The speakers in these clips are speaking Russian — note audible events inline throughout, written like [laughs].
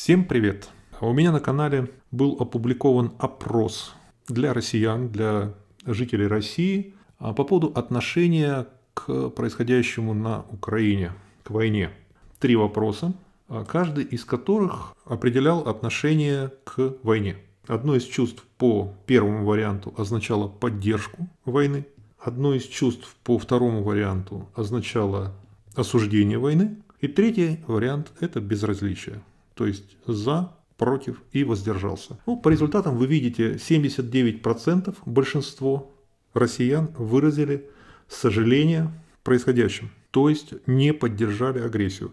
Всем привет! А у меня на канале был опубликован опрос для россиян, для жителей России а по поводу отношения к происходящему на Украине, к войне. Три вопроса, а каждый из которых определял отношение к войне. Одно из чувств по первому варианту означало поддержку войны, одно из чувств по второму варианту означало осуждение войны, и третий вариант – это безразличие то есть за, против и воздержался. Ну, по результатам вы видите 79% большинство россиян выразили сожаление происходящим, то есть не поддержали агрессию.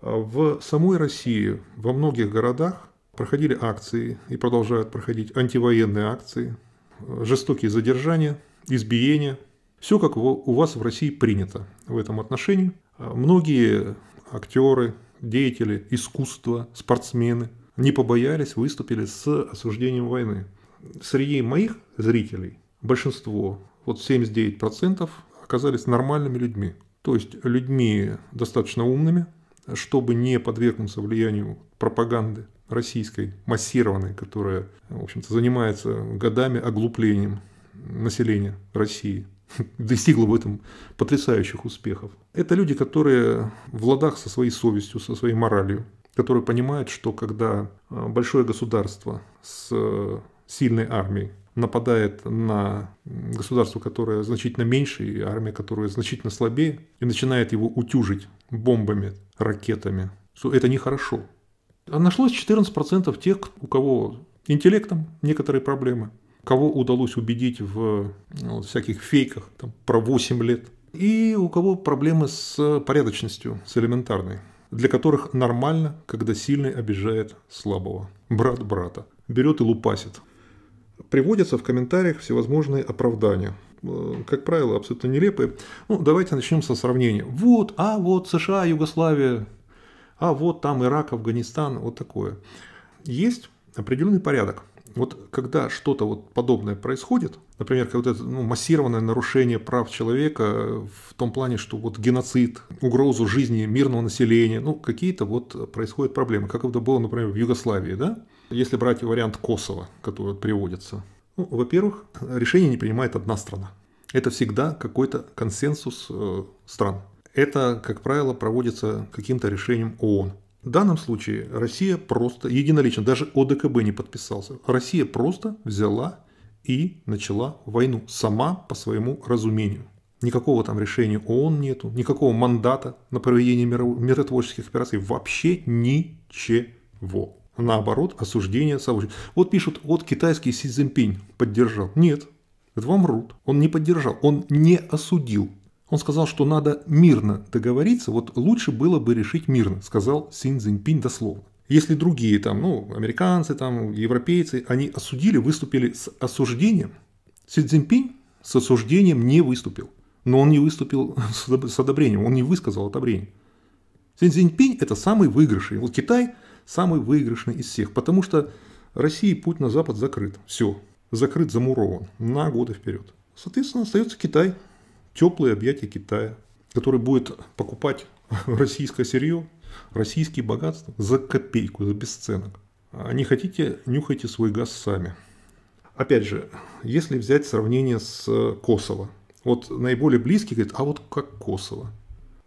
А в самой России во многих городах проходили акции и продолжают проходить антивоенные акции, жестокие задержания, избиения. Все, как у вас в России принято в этом отношении. А многие актеры, деятели искусства, спортсмены не побоялись, выступили с осуждением войны. Среди моих зрителей большинство, вот 79%, оказались нормальными людьми. То есть людьми достаточно умными, чтобы не подвергнуться влиянию пропаганды российской, массированной, которая, в общем-то, занимается годами оглуплением населения России. [laughs] достигло в этом потрясающих успехов. Это люди, которые в ладах со своей совестью, со своей моралью, которые понимают, что когда э, большое государство с э, сильной армией нападает на государство, которое значительно меньше, и армия, которая значительно слабее, и начинает его утюжить бомбами, ракетами, что это нехорошо. А нашлось 14% тех, у кого интеллектом некоторые проблемы – кого удалось убедить в ну, всяких фейках там, про 8 лет, и у кого проблемы с порядочностью, с элементарной, для которых нормально, когда сильный обижает слабого. Брат брата. Берет и лупасит. Приводятся в комментариях всевозможные оправдания э, – как правило, абсолютно нелепые. Ну, давайте начнем со сравнения. Вот, а вот США, Югославия, а вот там Ирак, Афганистан, вот такое. Есть определенный порядок. Вот когда что-то вот подобное происходит, например, как вот это ну, массированное нарушение прав человека э, в том плане, что вот геноцид, угрозу жизни мирного населения, ну какие-то вот происходят проблемы, как это было, например, в Югославии, да? Если брать вариант Косово, который приводится, ну, во-первых, решение не принимает одна страна. Это всегда какой-то консенсус э, стран. Это, как правило, проводится каким-то решением ООН. В данном случае Россия просто, единолично, даже ОДКБ не подписался, Россия просто взяла и начала войну сама по своему разумению. Никакого там решения ООН нету, никакого мандата на проведение миротворческих операций, вообще ничего. Наоборот, осуждение сообщества. Вот пишут, вот китайский Си Цзиньпинь поддержал. Нет, это вам рут. Он не поддержал, он не осудил он сказал, что надо мирно договориться, вот лучше было бы решить мирно, сказал Син Цзиньпинь дословно. Если другие, там, ну, американцы, там, европейцы, они осудили, выступили с осуждением, Си Цзиньпинь с осуждением не выступил. Но он не выступил [laughs] с одобрением, он не высказал одобрение. Си Цзиньпинь – это самый выигрышный. Вот Китай – самый выигрышный из всех, потому что России путь на Запад закрыт. Все, закрыт, замурован на годы вперед. Соответственно, остается Китай – теплые объятия Китая, который будет покупать [laughs] российское сырье, российские богатства за копейку, за бесценок. А не хотите, нюхайте свой газ сами. Опять же, если взять сравнение с Косово, вот наиболее близкий говорит, а вот как Косово.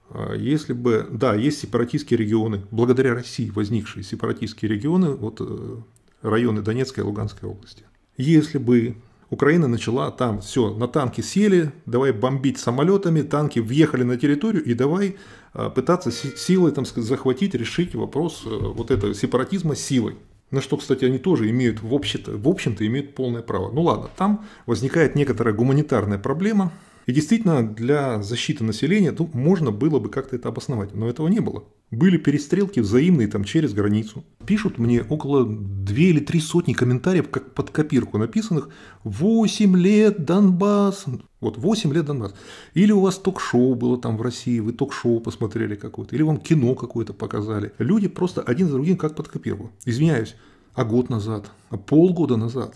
А если бы, да, есть сепаратистские регионы, благодаря России возникшие сепаратистские регионы, вот э, районы Донецкой и Луганской области. Если бы Украина начала там, все, на танки сели, давай бомбить самолетами, танки въехали на территорию и давай а, пытаться силой там захватить, решить вопрос э, вот этого сепаратизма силой. На что, кстати, они тоже имеют, в общем-то, в общем-то имеют полное право. Ну ладно, там возникает некоторая гуманитарная проблема, и действительно, для защиты населения ну, можно было бы как-то это обосновать, но этого не было. Были перестрелки взаимные там через границу. Пишут мне около две или три сотни комментариев, как под копирку написанных «8 лет Донбасс». Вот 8 лет Донбасс. Или у вас ток-шоу было там в России, вы ток-шоу посмотрели какое-то, или вам кино какое-то показали. Люди просто один за другим как под копирку. Извиняюсь, а год назад, а полгода назад.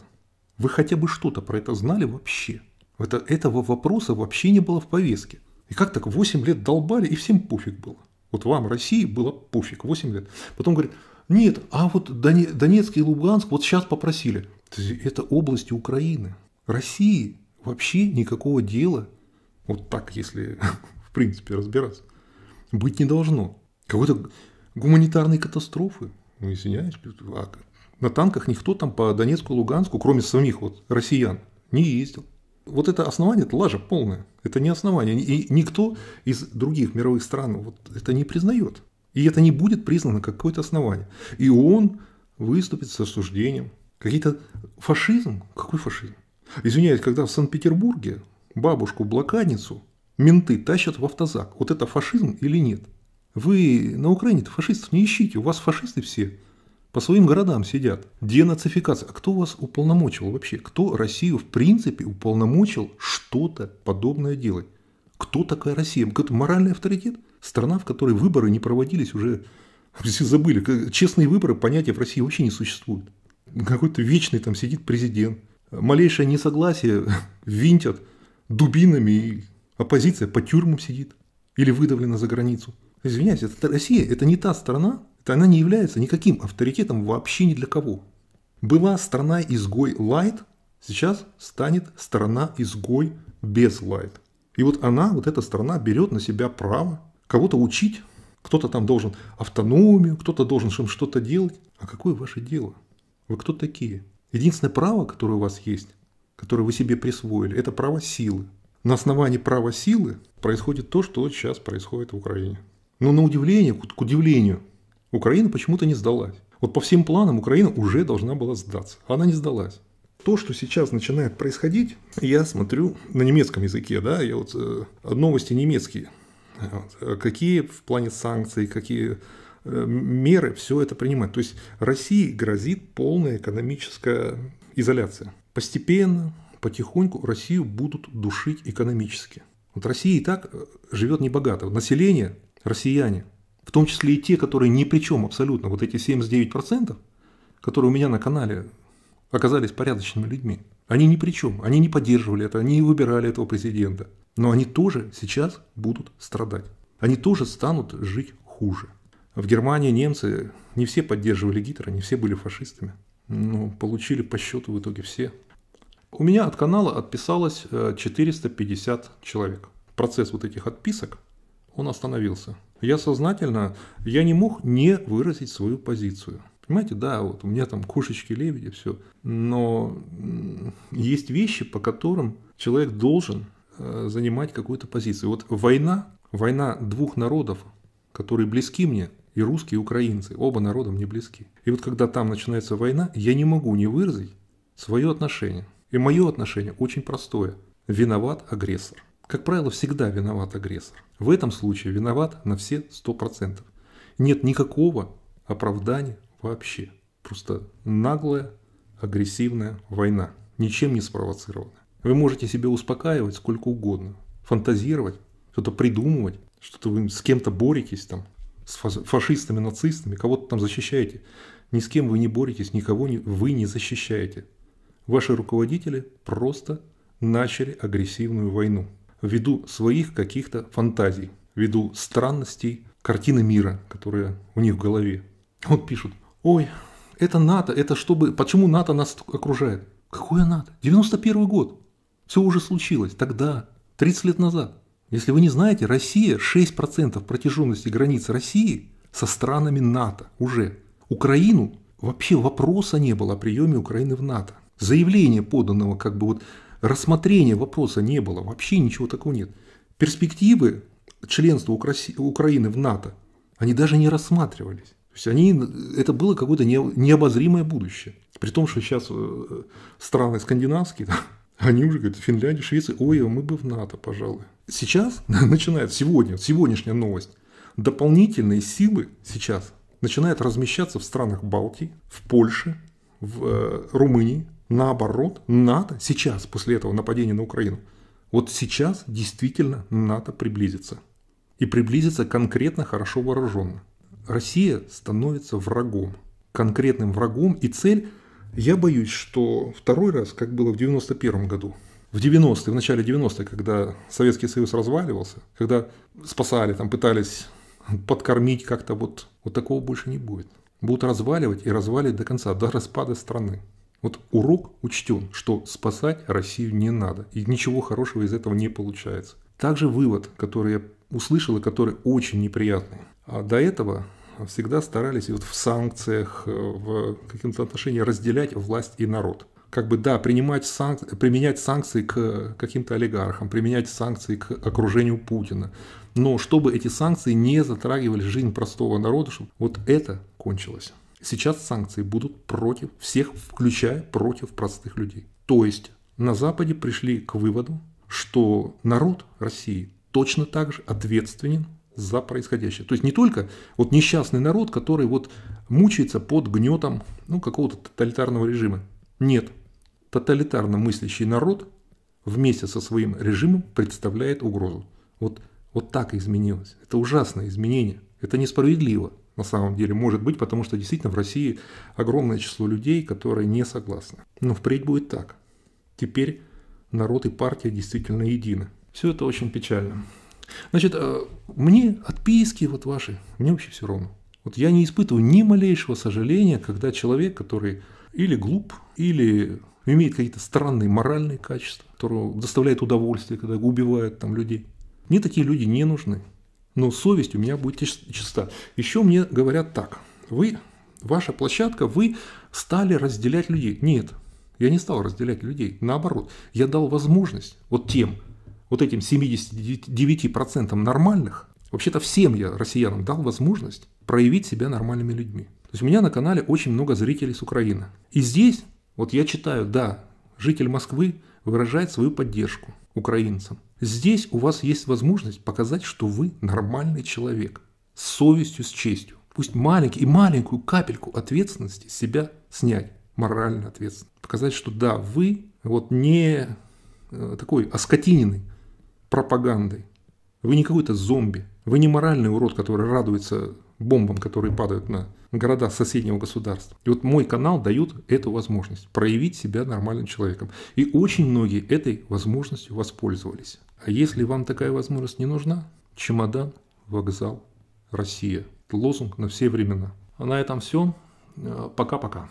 Вы хотя бы что-то про это знали вообще? Это, этого вопроса вообще не было в повестке. И как так 8 лет долбали, и всем пофиг было. Вот вам, России, было пофиг 8 лет. Потом говорит, нет, а вот Донецк и Луганск вот сейчас попросили. Это области Украины. России вообще никакого дела, вот так, если [laughs] в принципе разбираться, быть не должно. Какой-то гуманитарной катастрофы. Ну, извиняюсь, а, на танках никто там по Донецку, Луганску, кроме самих вот россиян, не ездил. Вот это основание, это лажа полная. Это не основание. И никто из других мировых стран вот это не признает. И это не будет признано как какое-то основание. И он выступит с осуждением. Какие-то фашизм? Какой фашизм? Извиняюсь, когда в Санкт-Петербурге бабушку-блокадницу менты тащат в автозак. Вот это фашизм или нет? Вы на Украине фашистов не ищите, у вас фашисты все по своим городам сидят. Денацификация. А кто вас уполномочил вообще? Кто Россию в принципе уполномочил что-то подобное делать? Кто такая Россия? Какой-то моральный авторитет? Страна, в которой выборы не проводились уже, [laughs] все забыли. Честные выборы понятия в России вообще не существует. Какой-то вечный там сидит президент. Малейшее несогласие [laughs] винтят дубинами, и оппозиция по тюрьмам сидит или выдавлена за границу. Извиняюсь, это Россия, это не та страна, то она не является никаким авторитетом вообще ни для кого. Была страна-изгой Light, сейчас станет страна-изгой без Light. И вот она, вот эта страна, берет на себя право кого-то учить, кто-то там должен автономию, кто-то должен что-то делать. А какое ваше дело? Вы кто такие? Единственное право, которое у вас есть, которое вы себе присвоили, это право силы. На основании права силы происходит то, что сейчас происходит в Украине. Но ну, на удивление, к удивлению Украина почему-то не сдалась. Вот по всем планам Украина уже должна была сдаться. Она не сдалась. То, что сейчас начинает происходить, я смотрю на немецком языке, да, я вот э, новости немецкие. Вот, э, какие в плане санкций, какие э, меры, все это принимать. То есть России грозит полная экономическая изоляция. Постепенно, потихоньку Россию будут душить экономически. Вот Россия и так э, живет небогато. Население, россияне, в том числе и те, которые ни при чем абсолютно, вот эти 79%, которые у меня на канале оказались порядочными людьми. Они ни при чем, они не поддерживали это, они не выбирали этого президента. Но они тоже сейчас будут страдать. Они тоже станут жить хуже. В Германии немцы не все поддерживали Гитлера, не все были фашистами. Но ну, получили по счету в итоге все. У меня от канала отписалось 450 э, человек. Процесс вот этих отписок, он остановился. Я сознательно, я не мог не выразить свою позицию. Понимаете, да, вот у меня там кошечки, лебеди, все. Но есть вещи, по которым человек должен э, занимать какую-то позицию. Вот война, война двух народов, которые близки мне, и русские, и украинцы, оба народа мне близки. И вот когда там начинается война, я не могу не выразить свое отношение. И мое отношение очень простое. Виноват агрессор. Как правило, всегда виноват агрессор. В этом случае виноват на все 100%. Нет никакого оправдания вообще. Просто наглая, агрессивная война, ничем не спровоцированная. Вы можете себя успокаивать сколько угодно, фантазировать, что-то придумывать, что-то вы с кем-то боретесь там, с фашистами, нацистами, кого-то там защищаете. Ни с кем вы не боретесь, никого не, вы не защищаете. Ваши руководители просто начали агрессивную войну ввиду своих каких-то фантазий, ввиду странностей картины мира, которые у них в голове. Вот пишут, ой, это НАТО, это чтобы... Почему НАТО нас окружает? Какое НАТО? 91 год. Все уже случилось тогда, 30 лет назад. Если вы не знаете, Россия 6% протяженности границ России со странами НАТО уже. Украину вообще вопроса не было о приеме Украины в НАТО. Заявление поданного как бы вот рассмотрения вопроса не было, вообще ничего такого нет. Перспективы членства Украины в НАТО, они даже не рассматривались. То есть они, это было какое-то необозримое будущее. При том, что сейчас э, страны скандинавские, [laughs] они уже говорят, Финляндия, Швеция, ой, а мы бы в НАТО, пожалуй. Сейчас [laughs] начинает, сегодня, сегодняшняя новость, дополнительные силы сейчас начинают размещаться в странах Балтии, в Польше, в э, Румынии, Наоборот, НАТО сейчас, после этого нападения на Украину, вот сейчас действительно НАТО приблизится. И приблизится конкретно хорошо вооруженно. Россия становится врагом, конкретным врагом. И цель, я боюсь, что второй раз, как было в 91 году, в 90-е, в начале 90-х, когда Советский Союз разваливался, когда спасали, там пытались подкормить как-то вот, вот такого больше не будет. Будут разваливать и разваливать до конца, до распада страны. Вот урок учтен, что спасать Россию не надо, и ничего хорошего из этого не получается. Также вывод, который я услышал и который очень неприятный. А до этого всегда старались вот в санкциях, э, в каком-то отношении разделять власть и народ. Как бы да, принимать санкции, применять санкции к каким-то олигархам, применять санкции к окружению Путина. Но чтобы эти санкции не затрагивали жизнь простого народа, чтобы вот это кончилось. Сейчас санкции будут против всех, включая против простых людей. То есть на Западе пришли к выводу, что народ России точно так же ответственен за происходящее. То есть не только вот несчастный народ, который вот мучается под гнетом ну, какого-то тоталитарного режима. Нет, тоталитарно мыслящий народ вместе со своим режимом представляет угрозу. Вот, вот так изменилось. Это ужасное изменение. Это несправедливо на самом деле может быть, потому что действительно в России огромное число людей, которые не согласны. Но впредь будет так. Теперь народ и партия действительно едины. Все это очень печально. Значит, э, мне отписки вот ваши, мне вообще все равно. Вот я не испытываю ни малейшего сожаления, когда человек, который или глуп, или имеет какие-то странные моральные качества, которого доставляет удовольствие, когда убивают там людей. Мне такие люди не нужны но ну, совесть у меня будет чиста. Еще мне говорят так, вы, ваша площадка, вы стали разделять людей. Нет, я не стал разделять людей, наоборот, я дал возможность вот тем, вот этим 79% нормальных, вообще-то всем я, россиянам, дал возможность проявить себя нормальными людьми. То есть у меня на канале очень много зрителей с Украины. И здесь, вот я читаю, да, житель Москвы выражает свою поддержку украинцам. Здесь у вас есть возможность показать, что вы нормальный человек, с совестью, с честью. Пусть маленький и маленькую капельку ответственности себя снять, морально ответственно, Показать, что да, вы вот не э, такой оскотиненный пропагандой. Вы не какой-то зомби. Вы не моральный урод, который радуется бомбам, которые падают на города соседнего государства. И вот мой канал дает эту возможность проявить себя нормальным человеком. И очень многие этой возможностью воспользовались. А если вам такая возможность не нужна, чемодан, вокзал, Россия. Лозунг на все времена. А на этом все. Э, пока-пока.